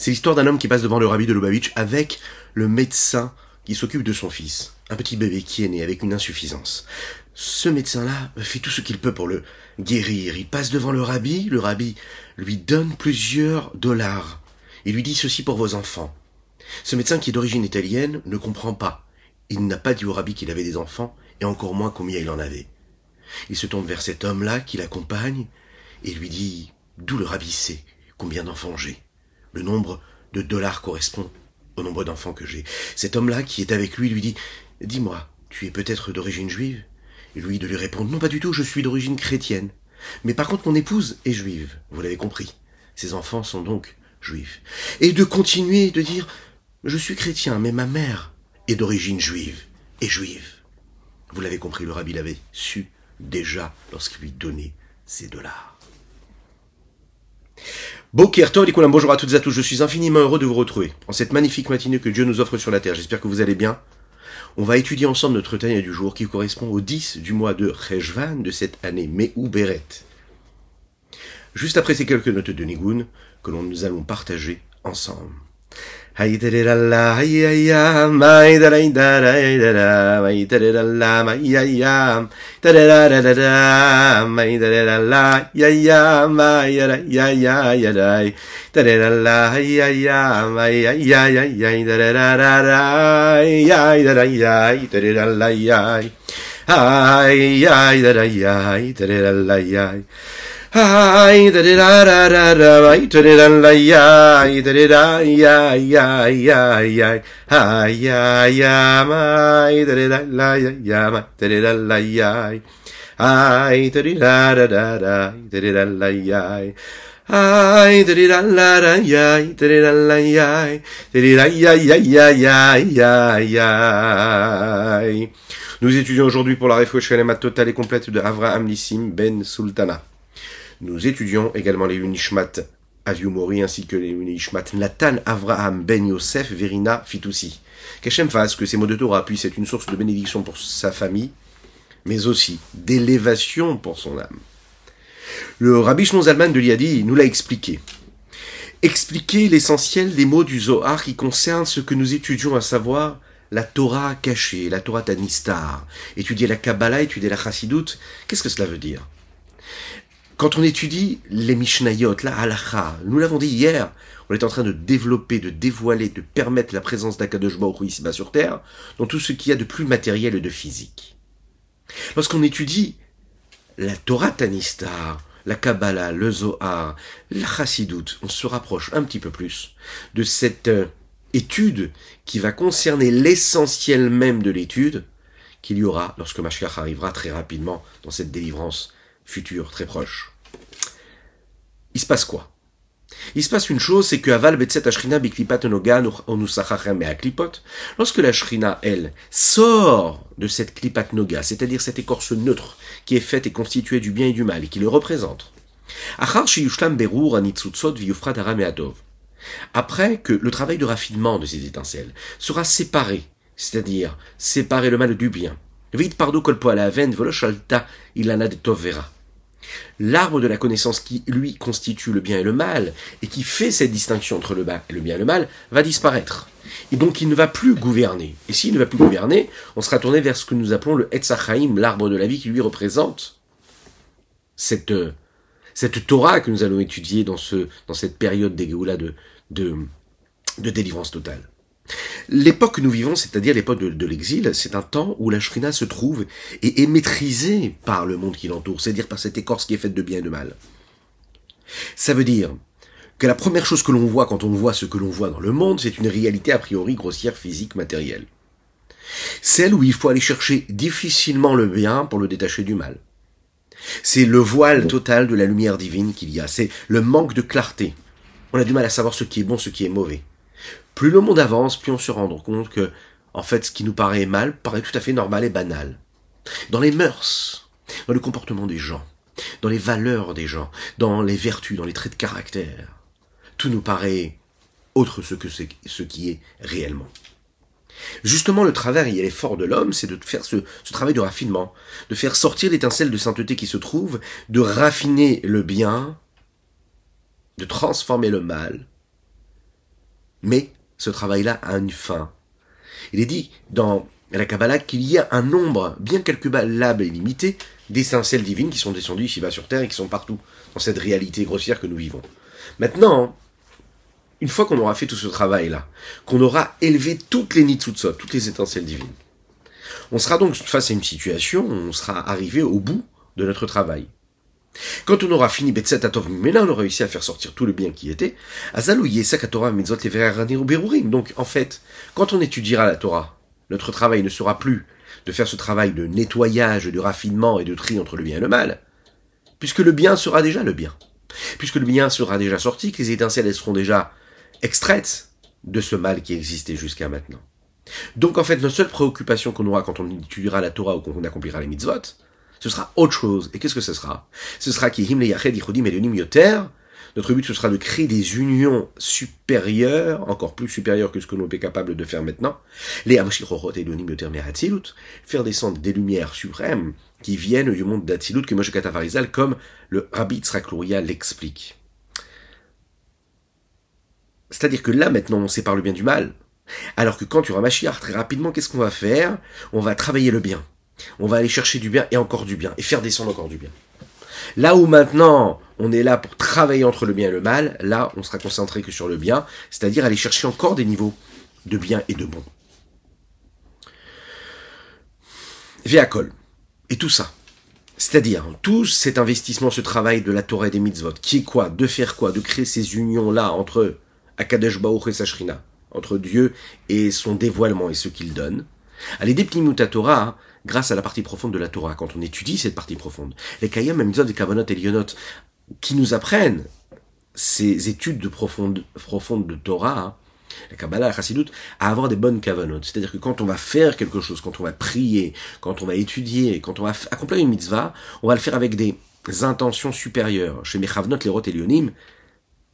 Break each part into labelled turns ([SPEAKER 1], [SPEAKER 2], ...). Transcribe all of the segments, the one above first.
[SPEAKER 1] C'est l'histoire d'un homme qui passe devant le rabbi de Lubavitch avec le médecin qui s'occupe de son fils, un petit bébé qui est né avec une insuffisance. Ce médecin-là fait tout ce qu'il peut pour le guérir. Il passe devant le rabbi, le rabbi lui donne plusieurs dollars Il lui dit ceci pour vos enfants. Ce médecin qui est d'origine italienne ne comprend pas. Il n'a pas dit au rabbi qu'il avait des enfants et encore moins combien il en avait. Il se tourne vers cet homme-là qui l'accompagne et lui dit d'où le rabbi sait combien d'enfants j'ai. Le nombre de dollars correspond au nombre d'enfants que j'ai. Cet homme-là qui est avec lui lui dit Dis-moi, tu es peut-être d'origine juive Et lui de lui répondre Non, pas du tout, je suis d'origine chrétienne. Mais par contre, mon épouse est juive, vous l'avez compris. Ses enfants sont donc juifs. Et de continuer de dire Je suis chrétien, mais ma mère est d'origine juive. Et juive. Vous l'avez compris, le rabbi l'avait su déjà lorsqu'il lui donnait ses dollars bonjour à toutes et à tous, je suis infiniment heureux de vous retrouver en cette magnifique matinée que Dieu nous offre sur la terre. J'espère que vous allez bien. On va étudier ensemble notre Tania du jour qui correspond au 10 du mois de Rejvan de cette année, ou Beret. Juste après ces quelques notes de Nigun que nous allons partager ensemble.
[SPEAKER 2] la la Haytererala, hayaya, mai darai darai dara, mai tererala, mayaya, tererarara, mai tererala, yaya, mai yaya yarai, tererala, hayaya, mai ya yai tererarara, la ya, yai, ya da da ya darai yai, la ya. Nous étudions aujourd'hui pour la réflexion la totale et complète de Avraham Lissim Ben
[SPEAKER 1] Sultana. Nous étudions également les Unishmat Aviumori ainsi que les Unishmat Nathan Avraham Ben Yosef Verina Fitoussi. Qu'Hachem fasse que ces mots de Torah puissent être une source de bénédiction pour sa famille, mais aussi d'élévation pour son âme. Le Rabbi Shimon Zalman de Liadi nous l'a expliqué. Expliquer l'essentiel des mots du Zohar qui concernent ce que nous étudions, à savoir la Torah cachée, la Torah Tanistar, étudier la Kabbalah, étudier la Chassidut. qu'est-ce que cela veut dire quand on étudie les Mishnayot, la halacha, nous l'avons dit hier, on est en train de développer, de dévoiler, de permettre la présence d'Akadosh Baruch ici sur Terre, dans tout ce qu'il y a de plus matériel et de physique. Lorsqu'on étudie la Torah Tanista, la Kabbalah, le Zohar, la on se rapproche un petit peu plus de cette euh, étude qui va concerner l'essentiel même de l'étude qu'il y aura lorsque Mashkach arrivera très rapidement dans cette délivrance futur très proche. Il se passe quoi Il se passe une chose, c'est que lorsque la Shrina, elle, sort de cette Klipat Noga, c'est-à-dire cette écorce neutre qui est faite et constituée du bien et du mal et qui le représente, après que le travail de raffinement de ces étincelles sera séparé, c'est-à-dire séparer le mal du bien, Vite pardo kolpo la voloshalta tovera. L'arbre de la connaissance qui, lui, constitue le bien et le mal, et qui fait cette distinction entre le, bien et le mal, va disparaître. Et donc il ne va plus gouverner. Et s'il ne va plus gouverner, on sera tourné vers ce que nous appelons le Etzachaim, l'arbre de la vie qui lui représente cette, euh, cette Torah que nous allons étudier dans, ce, dans cette période des de, de délivrance totale. L'époque que nous vivons, c'est-à-dire l'époque de, l'exil, c'est un temps où la shrina se trouve et est maîtrisée par le monde qui l'entoure, c'est-à-dire par cette écorce qui est faite de bien et de mal. Ça veut dire que la première chose que l'on voit quand on voit ce que l'on voit dans le monde, c'est une réalité a priori grossière, physique, matérielle. Celle où il faut aller chercher difficilement le bien pour le détacher du mal. C'est le voile total de la lumière divine qu'il y a, c'est le manque de clarté. On a du mal à savoir ce qui est bon, ce qui est mauvais plus le monde avance, plus on se rend compte que, en fait, ce qui nous paraît mal paraît tout à fait normal et banal. Dans les mœurs, dans le comportement des gens, dans les valeurs des gens, dans les vertus, dans les traits de caractère, tout nous paraît autre ce que ce qui est réellement. Justement, le travail et l'effort de l'homme, c'est de faire ce, travail de raffinement, de faire sortir l'étincelle de sainteté qui se trouve, de raffiner le bien, de transformer le mal, mais ce travail-là a une fin. Il est dit dans la Kabbalah qu'il y a un nombre bien calculable et limité d'essentiels divines qui sont descendues ici-bas sur Terre et qui sont partout dans cette réalité grossière que nous vivons. Maintenant, une fois qu'on aura fait tout ce travail-là, qu'on aura élevé toutes les nitsutsot, toutes les étincelles divines, on sera donc face à une situation où on sera arrivé au bout de notre travail. Quand on aura fini Betset Atov maintenant on aura réussi à faire sortir tout le bien qui était. Donc, en fait, quand on étudiera la Torah, notre travail ne sera plus de faire ce travail de nettoyage, de raffinement et de tri entre le bien et le mal, puisque le bien sera déjà le bien. Puisque le bien sera déjà sorti, que les étincelles seront déjà extraites de ce mal qui existait jusqu'à maintenant. Donc en fait, notre seule préoccupation qu'on aura quand on étudiera la Torah ou qu'on accomplira les mitzvot, ce sera autre chose. Et qu'est-ce que ce sera Ce sera Kihim le Yached le Nim Yoter. Notre but, ce sera de créer des unions supérieures, encore plus supérieures que ce que l'on est capable de faire maintenant. Les et Elonim Yoter Mehatzilut. Faire descendre des lumières suprêmes qui viennent du monde d'Atzilut que Moshe comme le Rabbi Yitzhak l'explique. C'est-à-dire que là, maintenant, on sépare le bien du mal. Alors que quand tu auras Mashiach, très rapidement, qu'est-ce qu'on va faire On va travailler le bien. On va aller chercher du bien et encore du bien, et faire descendre encore du bien. Là où maintenant on est là pour travailler entre le bien et le mal, là on sera concentré que sur le bien, c'est-à-dire aller chercher encore des niveaux de bien et de bon. Véacol. Et tout ça. C'est-à-dire, tout cet investissement, ce travail de la Torah des mitzvot, qui est quoi De faire quoi De créer ces unions-là entre Akadesh Bauch et Sachrina, entre Dieu et son dévoilement et ce qu'il donne, à Torah, hein, grâce à la partie profonde de la Torah, quand on étudie cette partie profonde, les Kayam, Amizot, les Kavanot et Lionot, qui nous apprennent ces études profondes de Torah, hein, la Kabbalah, la Chassidut, à avoir des bonnes kavanot. C'est-à-dire que quand on va faire quelque chose, quand on va prier, quand on va étudier, quand on va accomplir une mitzvah, on va le faire avec des intentions supérieures. Chez Mechavnot, les rotes et Yonim,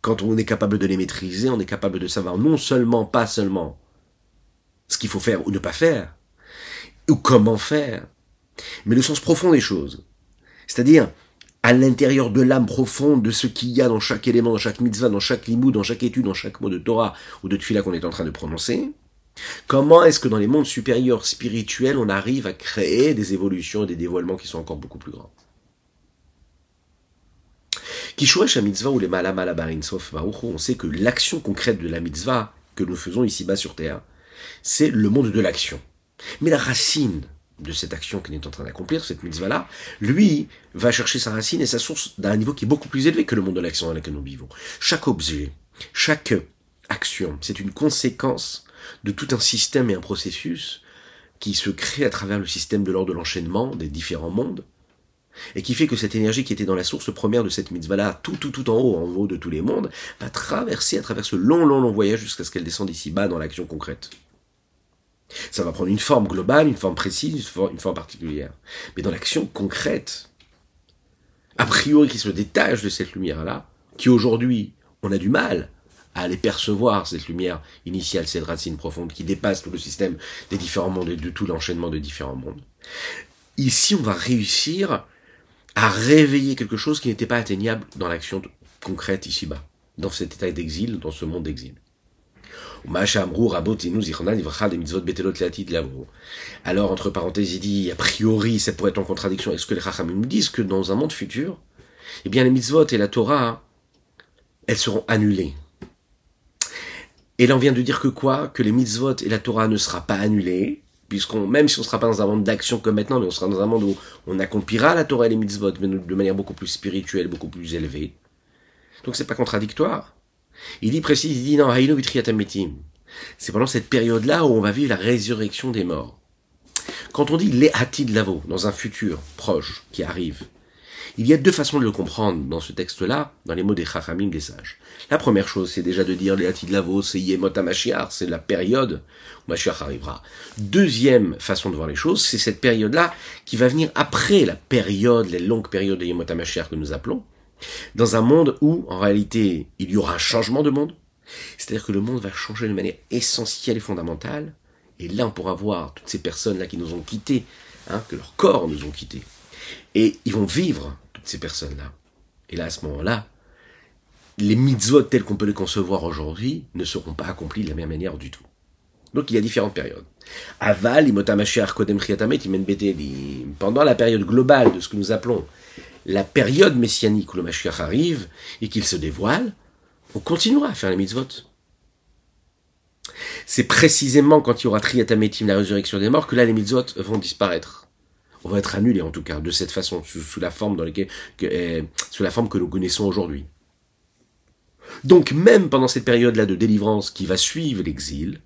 [SPEAKER 1] quand on est capable de les maîtriser, on est capable de savoir non seulement, pas seulement, ce qu'il faut faire ou ne pas faire, ou comment faire, mais le sens profond des choses. C'est-à-dire, à, l'intérieur de l'âme profonde, de ce qu'il y a dans chaque élément, dans chaque mitzvah, dans chaque limou, dans chaque étude, dans chaque mot de Torah ou de Tfila qu'on est en train de prononcer, comment est-ce que dans les mondes supérieurs spirituels, on arrive à créer des évolutions et des dévoilements qui sont encore beaucoup plus grands Kishuresh mitzvah ou les la on sait que l'action concrète de la mitzvah que nous faisons ici-bas sur terre, c'est le monde de l'action. Mais la racine de cette action qu'il est en train d'accomplir, cette mitzvah-là, lui va chercher sa racine et sa source d'un niveau qui est beaucoup plus élevé que le monde de l'action dans lequel nous vivons. Chaque objet, chaque action, c'est une conséquence de tout un système et un processus qui se crée à travers le système de l'ordre de l'enchaînement des différents mondes, et qui fait que cette énergie qui était dans la source première de cette mitzvah-là, tout, tout, tout en haut, en haut de tous les mondes, va traverser à travers ce long, long, long voyage jusqu'à ce qu'elle descende ici bas dans l'action concrète. Ça va prendre une forme globale, une forme précise, une forme, particulière. Mais dans l'action concrète, a priori qui se détache de cette lumière-là, qui aujourd'hui, on a du mal à aller percevoir cette lumière initiale, cette racine profonde qui dépasse tout le système des différents mondes et de tout l'enchaînement des différents mondes. Ici, on va réussir à réveiller quelque chose qui n'était pas atteignable dans l'action concrète ici-bas, dans cet état d'exil, dans ce monde d'exil. Alors, entre parenthèses, il dit, a priori, ça pourrait être en contradiction avec ce que les rachamim nous disent, que dans un monde futur, eh bien, les mitzvot et la Torah, elles seront annulées. Et là, on vient de dire que quoi Que les mitzvot et la Torah ne sera pas annulées puisqu'on, même si on ne sera pas dans un monde d'action comme maintenant, mais on sera dans un monde où on accomplira la Torah et les mitzvot, mais de manière beaucoup plus spirituelle, beaucoup plus élevée. Donc, ce n'est pas contradictoire. Il y précise, il dit non, C'est pendant cette période-là où on va vivre la résurrection des morts. Quand on dit les de lavo, dans un futur proche qui arrive, il y a deux façons de le comprendre dans ce texte-là, dans les mots des Chachamim des sages. La première chose, c'est déjà de dire les de lavo, c'est Yemot c'est la période où Mashiach arrivera. Deuxième façon de voir les choses, c'est cette période-là qui va venir après la période, les longues périodes de Yemot que nous appelons, dans un monde où, en réalité, il y aura un changement de monde, c'est-à-dire que le monde va changer de manière essentielle et fondamentale, et là on pourra voir toutes ces personnes-là qui nous ont quittés, hein, que leurs corps nous ont quittés, et ils vont vivre, toutes ces personnes-là. Et là, à ce moment-là, les mitzvot tels qu'on peut les concevoir aujourd'hui ne seront pas accomplis de la même manière du tout. Donc il y a différentes périodes. Aval, pendant la période globale de ce que nous appelons la période messianique où le Mashiach arrive et qu'il se dévoile, on continuera à faire les mitzvot. C'est précisément quand il y aura Triatametim, la résurrection des morts, que là les mitzvot vont disparaître. On va être annulés en tout cas, de cette façon, sous, la, forme dans laquelle, que, eh, sous la forme que nous connaissons aujourd'hui. Donc même pendant cette période-là de délivrance qui va suivre l'exil,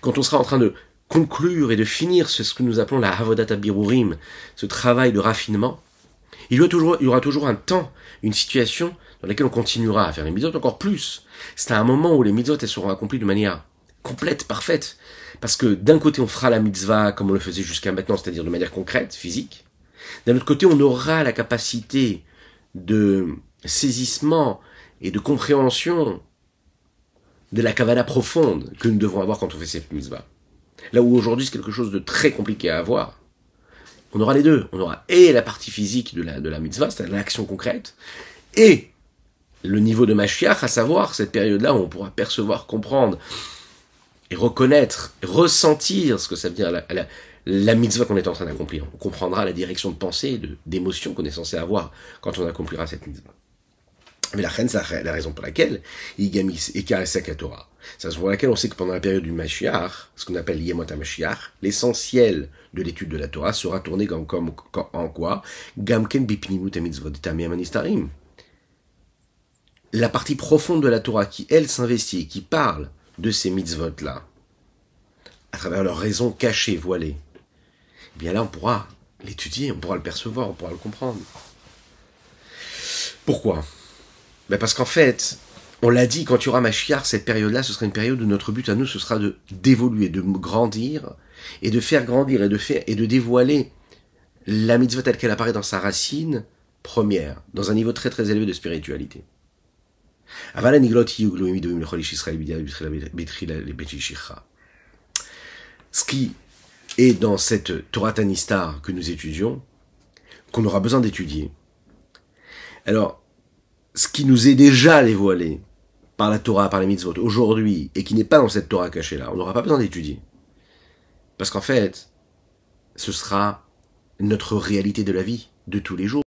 [SPEAKER 1] quand on sera en train de conclure et de finir ce que nous appelons la Havodat Birurim, ce travail de raffinement, il y, aura toujours, un temps, une situation dans laquelle on continuera à faire les mitzvot encore plus. C'est à un moment où les mitzvot, elles seront accomplies de manière complète, parfaite. Parce que d'un côté, on fera la mitzvah comme on le faisait jusqu'à maintenant, c'est-à-dire de manière concrète, physique. D'un autre côté, on aura la capacité de saisissement et de compréhension de la cavala profonde que nous devons avoir quand on fait cette mitzvah. Là où aujourd'hui, c'est quelque chose de très compliqué à avoir on aura les deux. On aura et la partie physique de la, de la mitzvah, c'est-à-dire l'action concrète, et le niveau de Mashiach, à savoir cette période-là où on pourra percevoir, comprendre et reconnaître, ressentir ce que ça veut dire la, la, la mitzvah qu'on est en train d'accomplir. On comprendra la direction de pensée, de d'émotion qu'on est censé avoir quand on accomplira cette mitzvah. Mais la reine, c'est la raison pour laquelle Igamis et caressé à Torah. C'est la raison pour laquelle on sait que pendant la période du Mashiach, ce qu'on appelle Yemot Mashiach, l'essentiel de l'étude de la Torah sera tourné en quoi Gamken La partie profonde de la Torah qui, elle, s'investit, qui parle de ces mitzvot-là, à travers leurs raisons cachées, voilées, eh bien là, on pourra l'étudier, on pourra le percevoir, on pourra le comprendre. Pourquoi bah, parce qu'en fait, on l'a dit, quand tu y aura Machiar, cette période-là, ce sera une période où notre but à nous, ce sera de d'évoluer, de grandir, et de faire grandir, et de faire, et de dévoiler la mitzvah telle qu'elle apparaît dans sa racine première, dans un niveau très très élevé de spiritualité. Ce qui est dans cette Torah Tanistar que nous étudions, qu'on aura besoin d'étudier. Alors, ce qui nous est déjà dévoilé par la Torah, par les mitzvot, aujourd'hui, et qui n'est pas dans cette Torah cachée là, on n'aura pas besoin d'étudier. Parce qu'en fait, ce sera notre réalité de la vie, de tous les jours.